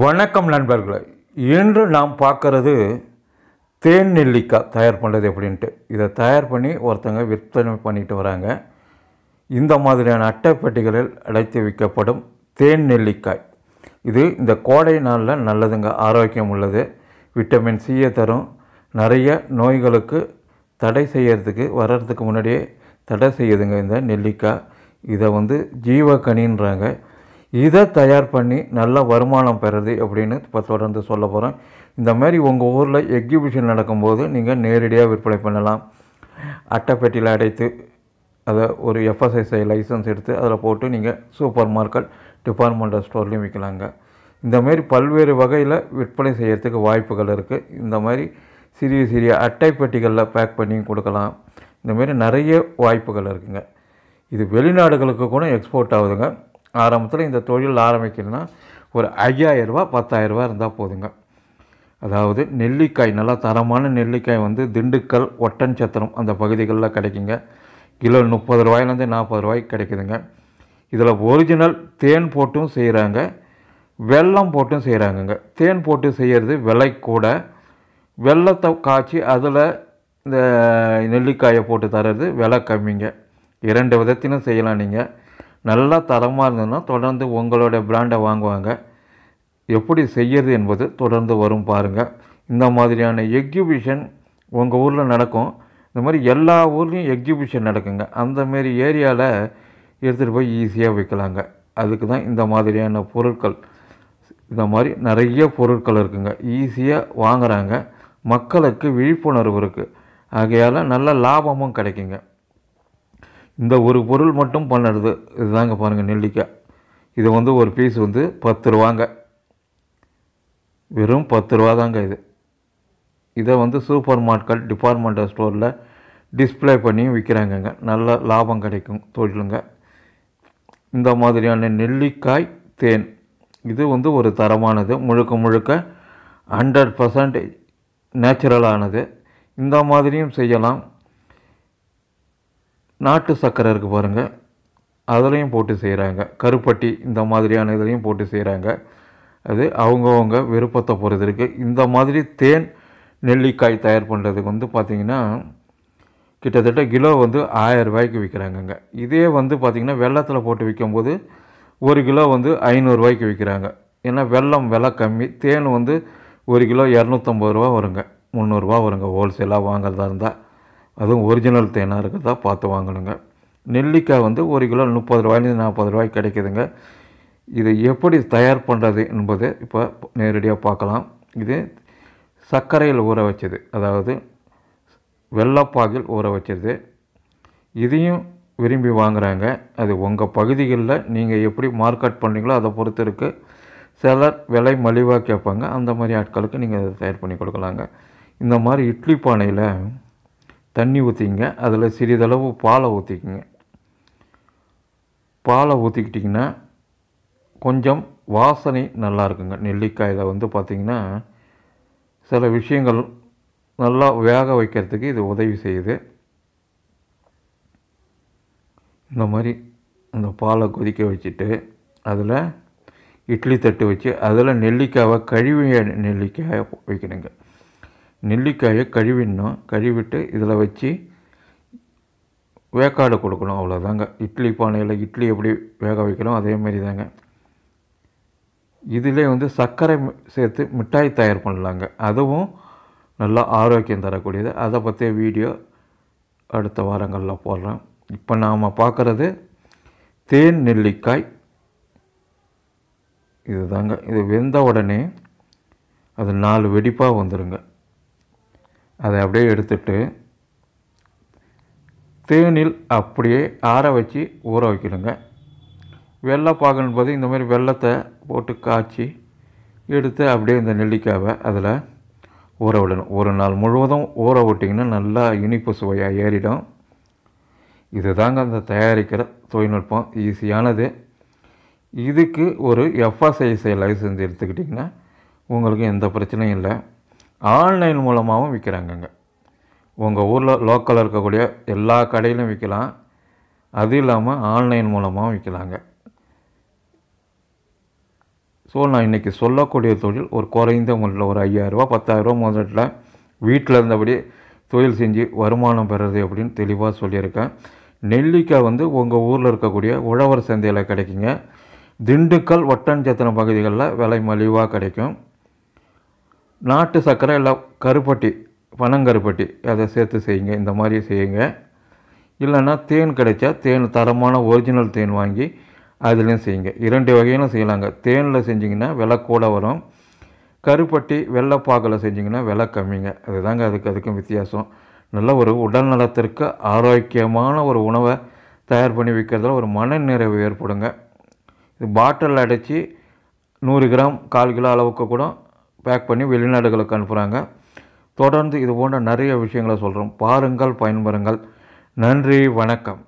வணக்கம் நண்பர்களே இன்று நாம் பார்க்கறது தேன் நெல்லிக்காய் தயார் பண்ணுறது எப்படின்ட்டு இதை தயார் பண்ணி ஒருத்தங்க விற்பனை பண்ணிட்டு வராங்க இந்த மாதிரியான அட்டைப்பெட்டிகளில் அடைத்து விற்கப்படும் தேன் நெல்லிக்காய் இது இந்த கோடை நாளில் நல்லதுங்க ஆரோக்கியம் உள்ளது விட்டமின் சியை தரும் நிறைய நோய்களுக்கு தடை செய்யறதுக்கு வர்றதுக்கு முன்னாடியே தடை செய்யுதுங்க இந்த நெல்லிக்காய் இதை வந்து ஜீவக்கனின்றாங்க இதை தயார் பண்ணி நல்ல வருமானம் பெறுது அப்படின்னு இப்போ தொடர்ந்து சொல்ல போகிறேன் இந்த மாதிரி உங்கள் ஊரில் எக்ஸிபிஷன் நடக்கும்போது நீங்கள் நேரடியாக விற்பனை பண்ணலாம் அட்டைப்பெட்டியில் அடைத்து அதை ஒரு எஃப்எஸ்எஸ்ஐ லைசன்ஸ் எடுத்து அதில் போட்டு நீங்கள் சூப்பர் மார்க்கெட் டிபார்ட்மெண்டல் ஸ்டோர்லேயும் விற்கலாங்க இந்தமாரி பல்வேறு வகையில் விற்பனை செய்கிறதுக்கு வாய்ப்புகள் இருக்குது இந்த மாதிரி சிறிய சிறிய அட்டைப்பெட்டிகளில் பேக் பண்ணியும் கொடுக்கலாம் இந்தமாரி நிறைய வாய்ப்புகள் இருக்குதுங்க இது வெளிநாடுகளுக்கு கூட எக்ஸ்போர்ட் ஆகுதுங்க ஆரம்பத்தில் இந்த தொழில் ஆரம்பிக்கணும்னா ஒரு ஐயாயிரரூபா பத்தாயிரரூபா இருந்தால் போதுங்க அதாவது நெல்லிக்காய் நல்லா தரமான நெல்லிக்காய் வந்து திண்டுக்கல் ஒட்டன் சத்திரம் அந்த பகுதிகளில் கிடைக்குங்க கிலோ முப்பது ரூபாயிலேருந்து நாற்பது ரூபாய்க்கு கிடைக்குதுங்க இதில் ஒரிஜினல் தேன் போட்டும் செய்கிறாங்க வெல்லம் போட்டும் செய்கிறாங்கங்க தேன் போட்டு செய்கிறது விலை கூட வெள்ளத்தை காய்ச்சி அதில் இந்த நெல்லிக்காயை போட்டு தர்றது விலை கம்மிங்க இரண்டு விதத்திலும் செய்யலாம் நீங்கள் நல்லா தரமாக இருந்ததுன்னா தொடர்ந்து உங்களோட பிராண்டை வாங்குவாங்க எப்படி செய்யறது என்பது தொடர்ந்து வரும் பாருங்கள் இந்த மாதிரியான எக்ஸிபிஷன் உங்கள் ஊரில் நடக்கும் இந்த மாதிரி எல்லா ஊர்லேயும் எக்ஸிபிஷன் நடக்குங்க அந்தமாரி ஏரியாவில் எடுத்துகிட்டு போய் ஈஸியாக விற்கலாங்க அதுக்கு தான் இந்த மாதிரியான பொருட்கள் இந்த மாதிரி நிறைய பொருட்கள் இருக்குங்க ஈஸியாக வாங்குகிறாங்க மக்களுக்கு விழிப்புணர்வு இருக்குது ஆகையால் நல்ல லாபமும் கிடைக்குங்க இந்த ஒரு பொருள் மட்டும் பண்ணுறது இதுதாங்க பாருங்கள் நெல்லிக்காய் இது வந்து ஒரு பீஸ் வந்து பத்து ரூபாங்க வெறும் பத்து ரூபா தாங்க இது இதை வந்து சூப்பர் மார்க்கெட் டிபார்ட்மெண்டல் ஸ்டோரில் டிஸ்பிளே பண்ணி விற்கிறாங்கங்க நல்ல லாபம் கிடைக்கும் தொழிலுங்க இந்த மாதிரியான நெல்லிக்காய் தேன் இது வந்து ஒரு தரமானது முழுக்க முழுக்க ஹண்ட்ரட் பர்சன்டேஜ் நேச்சுரலானது இந்த மாதிரியும் செய்யலாம் நாட்டு சர்க்கரை இருக்குது பாருங்கள் அதுலேயும் போட்டு செய்கிறாங்க கருப்பட்டி இந்த மாதிரியான இதுலேயும் போட்டு செய்கிறாங்க அது அவங்கவுங்க விருப்பத்தை பொறுத்து இருக்குது இந்த மாதிரி தேன் நெல்லிக்காய் தயார் பண்ணுறதுக்கு வந்து பார்த்திங்கன்னா கிட்டத்தட்ட கிலோ வந்து ஆயிரம் ரூபாய்க்கு விற்கிறாங்கங்க இதே வந்து பார்த்திங்கன்னா வெள்ளத்தில் போட்டு விற்கும்போது ஒரு கிலோ வந்து ஐநூறுரூவாய்க்கு விற்கிறாங்க ஏன்னா வெள்ளம் விலை கம்மி தேன் வந்து ஒரு கிலோ இரநூத்தம்பது ரூபா வருங்க முந்நூறுரூவா வருங்க ஹோல்சேலாக வாங்குறதா இருந்தால் அதுவும் ஒரிஜினல் தேனாக இருக்கிறதா பார்த்து வாங்கணுங்க நெல்லிக்காய் வந்து ஒரு கிலோ முப்பது ரூபாய்லேருந்து நாற்பது ரூபாய்க்கு கிடைக்குதுங்க இதை எப்படி தயார் பண்ணுறது என்பது இப்போ நேரடியாக பார்க்கலாம் இது சர்க்கரையில் ஊற வச்சது அதாவது வெள்ளப்பாகில் ஊற வச்சது இதையும் விரும்பி வாங்குகிறாங்க அது உங்கள் பகுதிகளில் நீங்கள் எப்படி மார்க்கெட் பண்ணுறீங்களோ அதை பொறுத்து இருக்குது சிலர் விலை மலிவாக கேட்பாங்க அந்த மாதிரி ஆட்களுக்கு நீங்கள் அதை தயார் பண்ணி கொடுக்கலாங்க இந்த மாதிரி இட்லி பானையில் தண்ணி ஊற்றிங்க அதில் சிறிதளவு பாலை ஊற்றிக்குங்க பாலை ஊற்றிக்கிட்டிங்கன்னா கொஞ்சம் வாசனை நல்லா இருக்குங்க நெல்லிக்காயில் வந்து பார்த்திங்கன்னா சில விஷயங்கள் நல்லா வேக வைக்கிறதுக்கு இது உதவி செய்யுது இந்த மாதிரி அந்த பாலை கொதிக்க வச்சுட்டு அதில் இட்லி தட்டு வச்சு அதில் நெல்லிக்காயை கழிவு நெல்லிக்காயை வைக்கணுங்க நெல்லிக்காயை கழுவிடணும் கழுவிட்டு இதில் வச்சு வேக்காடு கொடுக்கணும் அவ்வளோதாங்க இட்லி பானையில் இட்லி எப்படி வேக வைக்கிறோம் அதேமாரி தாங்க இதிலே வந்து சர்க்கரை சேர்த்து மிட்டாய் தயார் பண்ணலாங்க அதுவும் நல்லா ஆரோக்கியம் தரக்கூடியது அதை பற்றிய வீடியோ அடுத்த வாரங்களில் போடுறேன் இப்போ நாம் பார்க்குறது தேன் நெல்லிக்காய் இதுதாங்க இது வெந்த உடனே அது நாலு வெடிப்பாக வந்துடுங்க அதை அப்படியே எடுத்துட்டு தேனில் அப்படியே ஆற வச்சு ஊற வைக்கணுங்க வெள்ளை பாகு இந்த மாதிரி வெள்ளத்தை போட்டு காய்ச்சி எடுத்து அப்படியே இந்த நெல்லிக்காவை அதில் ஊற விடணும் ஒரு நாள் முழுவதும் ஊற விட்டிங்கன்னா நல்லா இனிப்பு சுவையாக ஏறிடும் இது தாங்க அந்த தயாரிக்கிற தொழில்நுட்பம் ஈஸியானது இதுக்கு ஒரு எஃப்எஸ்ஐசிஐ லைசன்ஸ் எடுத்துக்கிட்டிங்கன்னா உங்களுக்கு எந்த பிரச்சனையும் இல்லை ஆன்லைன் மூலமாகவும் விற்கிறாங்கங்க உங்கள் ஊரில் லோக்கலில் இருக்கக்கூடிய எல்லா கடையிலும் விற்கலாம் அது இல்லாமல் ஆன்லைன் மூலமாகவும் விற்கலாங்க ஸோ நான் இன்றைக்கி சொல்லக்கூடிய தொழில் ஒரு குறைந்த முறையில் ஒரு ஐயாயிரரூபா பத்தாயிரரூபா முதலில் வீட்டில் இருந்தபடி தொழில் செஞ்சு வருமானம் பெறுறது அப்படின்னு தெளிவாக சொல்லியிருக்கேன் நெல்லிக்காய் வந்து உங்கள் ஊரில் இருக்கக்கூடிய உழவர் சந்தையில் கிடைக்குங்க திண்டுக்கல் ஒட்டன்சத்திரம் பகுதிகளில் விலை மலிவாக கிடைக்கும் நாட்டு சர்க்கரை இல்லை கருப்பட்டி பனங்கருப்பட்டி அதை சேர்த்து செய்யுங்க இந்த மாதிரி செய்யுங்க இல்லைன்னா தேன் கிடைச்சா தேன் தரமான ஒரிஜினல் தேன் வாங்கி அதுலேயும் செய்யுங்க இரண்டு வகையிலும் செய்யலாங்க தேனில் செஞ்சிங்கன்னா விலை கூட வரும் கருப்பட்டி வெள்ளைப்பாக்கில் செஞ்சிங்கன்னா விலை கம்மிங்க அதுதாங்க அதுக்கு அதுக்கும் வித்தியாசம் நல்ல ஒரு உடல் நலத்திற்கு ஆரோக்கியமான ஒரு உணவை தயார் பண்ணி விற்கிறதுல ஒரு மன நிறைவு ஏற்படுங்க இது பாட்டில் அடைச்சி நூறு கிராம் கால் கிலோ அளவுக்கு கூட பேக் பண்ணி வெளிநாடுகளுக்கு அனுப்புகிறாங்க தொடர்ந்து இது போன்ற நிறைய விஷயங்களை சொல்கிறோம் பாருங்கள் பயன்பெறுங்கள் நன்றி வணக்கம்